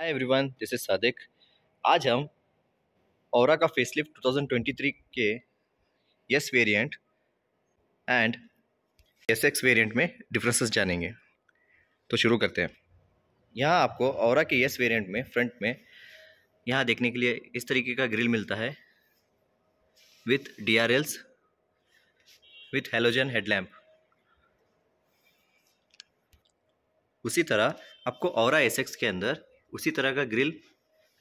hi everyone this is Sadiq आज हम Aura का फेसलिफ्ट 2023 के S variant and S X variant में डिफरेंसेस जानेंगे तो शुरू करते हैं यहाँ आपको और के यस वेरिएंट में फ्रंट में यहाँ देखने के लिए इस तरीके का ग्रिल मिलता है with D R Ls with halogen headlamp उसी तरह आपको और एस एक्स के अंदर उसी तरह का ग्रिल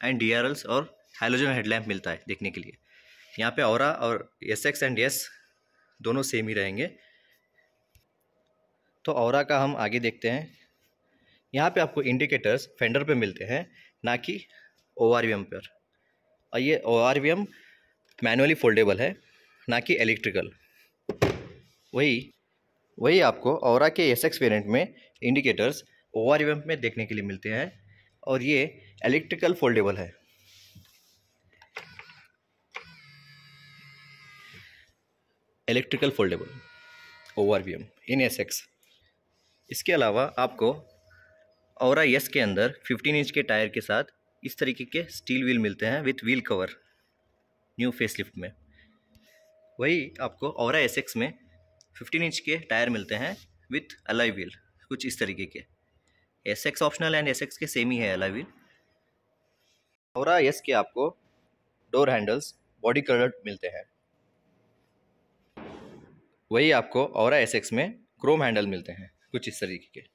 एंड डी और हाइलोजन हेडलैम्प मिलता है देखने के लिए यहाँ पे और और एस एक्स एंड एस दोनों सेम ही रहेंगे तो और का हम आगे देखते हैं यहाँ पे आपको इंडिकेटर्स फेंडर पे मिलते हैं ना कि ओ आर वी एम पर और ये O R V M manually foldable है ना कि इलेक्ट्रिकल वही वही आपको और के एस एक्स वेरियंट में indicators O R V M में देखने के लिए मिलते हैं और ये इलेक्ट्रिकल फोल्डेबल है electrical foldable M in S X इसके अलावा आपको और यस के अंदर 15 इंच के टायर के साथ इस तरीके के स्टील व्हील मिलते हैं with wheel cover new facelift में वही आपको और एस एक्स में 15 इंच के टायर मिलते हैं विथ अलाई व्हील कुछ इस तरीके के S X optional and S X के सेम ही है अलाविल और एस के आपको डोर हैंडल्स बॉडी कलर मिलते हैं वही आपको और एस एक्स में क्रोम हैंडल मिलते हैं कुछ इस तरीके के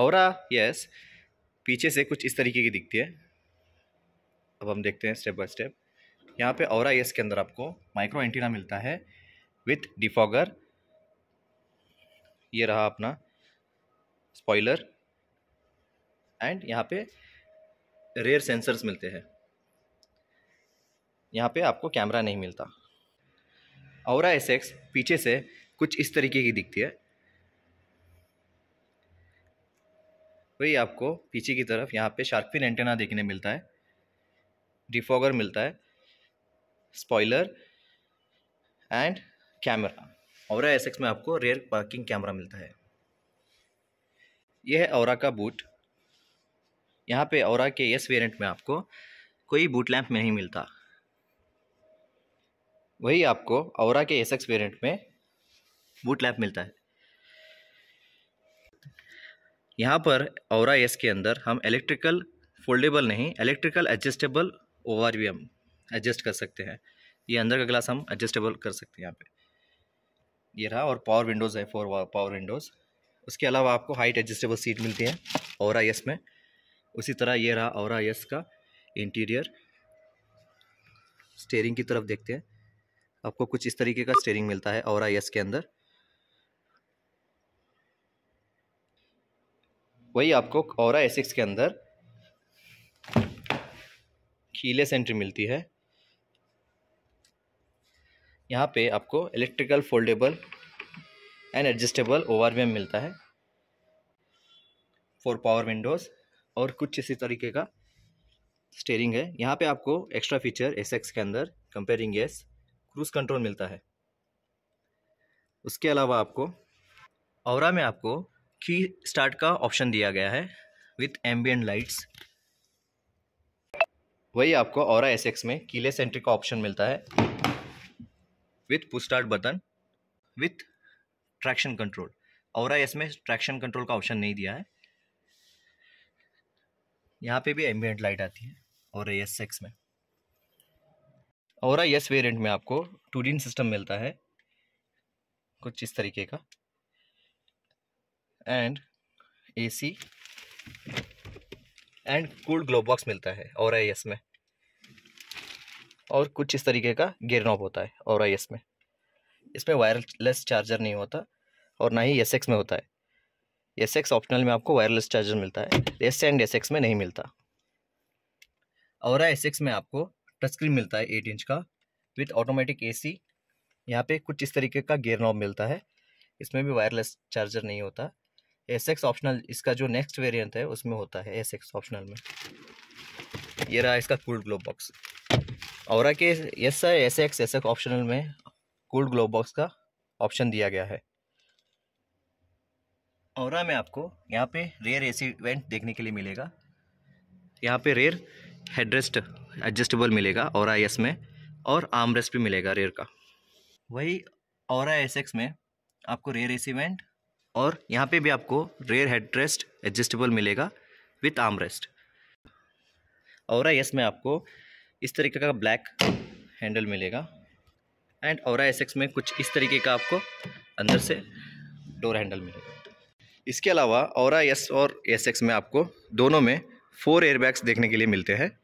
और यस पीछे से कुछ इस तरीके की दिखती है अब हम देखते हैं स्टेप बाय स्टेप यहाँ पे और एस के अंदर आपको माइक्रो एंटीना मिलता है विथ डिफॉगर ये रहा अपना स्पॉइलर एंड यहाँ पे रेयर सेंसर्स मिलते हैं यहाँ पे आपको कैमरा नहीं मिलता और एस एक्स पीछे से कुछ इस तरीके की दिखती है वही आपको पीछे की तरफ यहाँ पे शार्क फिन एंटेना देखने मिलता है डिफॉगर मिलता है स्पॉइलर एंड कैमरा और एस एक्स में आपको रेयर पार्किंग कैमरा मिलता है यह है और का बूट यहाँ पे और के एस वेरिएंट में आपको कोई बूट लैंप नहीं मिलता वही आपको और के एस एक्स वेरियंट में बूट लैंप मिलता है यहाँ पर और एस के अंदर हम इलेक्ट्रिकल फोल्डेबल नहीं इलेक्ट्रिकल एडजस्टेबल ओ आर भी हम एडजस्ट कर सकते हैं ये अंदर का ग्लास हम एडजस्टेबल कर सकते हैं यहाँ पे ये रहा और पावर विंडोज़ है फोर पावर विंडोज़ उसके अलावा आपको हाइट एडजस्टेबल सीट मिलती है और यस में उसी तरह ये रहा और यस का इंटीरियर स्टेयरिंग की तरफ देखते हैं आपको कुछ इस तरीके का स्टेयरिंग मिलता है और यस के अंदर वही आपको और एसिक्स के अंदर कीलेस एंट्री मिलती है यहाँ पे आपको electrical foldable and adjustable M मिलता है फॉर पावर विंडोज़ और कुछ इसी तरीके का स्टेयरिंग है यहाँ पे आपको एक्स्ट्रा फीचर एस एक्स के अंदर कंपेयरिंग एस क्रूज कंट्रोल मिलता है उसके अलावा आपको और में आपको की स्टार्ट का ऑप्शन दिया गया है विथ एम्बियन लाइट्स वही आपको और एस एक्स में कीले सेंट्रिक का ऑप्शन मिलता है with push start button with traction control और इसमें ट्रैक्शन कंट्रोल का ऑप्शन नहीं दिया है यहाँ पे भी एम्बियट लाइट आती है और एस सिक्स में और एस वेरिएंट में आपको टू डीन सिस्टम मिलता है कुछ इस तरीके का and AC and cooled glove box मिलता है और आई एस में और कुछ इस तरीके का गेयर नॉब होता है और आई एस में इसमें वायरलेस चार्जर नहीं होता और ना ही एस में होता है एस एक्स ऑप्शनल में आपको वायरलेस चार्जर मिलता है एस एंड एस एक्स में नहीं मिलता और एस एक्स में आपको टच स्क्रीन मिलता है एट इंच का विथ ऑटोमेटिक ए सी यहाँ पर कुछ इस तरीके का गेयर नॉब मिलता है इसमें भी वायरलेस चार्जर नहीं होता एस एक्स ऑप्शनल इसका जो नेक्स्ट वेरियंट है उसमें होता है एस एक्स ऑप्शनल में ये रहा इसका कूल्ड ग्लोब बॉक्स और के S S X S X optional में कूल्ड ग्लोब बॉक्स का ऑप्शन दिया गया है और में आपको यहाँ पे रेयर एसी वेंट देखने के लिए मिलेगा यहाँ पे रेयर हेडरेस्ट एडजस्टेबल मिलेगा और एस में और आर्म रेस्ट भी मिलेगा रेयर का वही और एस एक्स में आपको रेयर एसी वेंट और यहाँ पे भी आपको रेयर हेडरेस्ट एडजस्टेबल मिलेगा विथ आर्म रेस्ट और एस में आपको इस तरीके का ब्लैक हैंडल मिलेगा एंड और एस एक्स में कुछ इस तरीके का आपको अंदर से डोर हैंडल मिलेगा इसके अलावा और एस और एस एक्स में आपको दोनों में फोर एयरबैग्स देखने के लिए मिलते हैं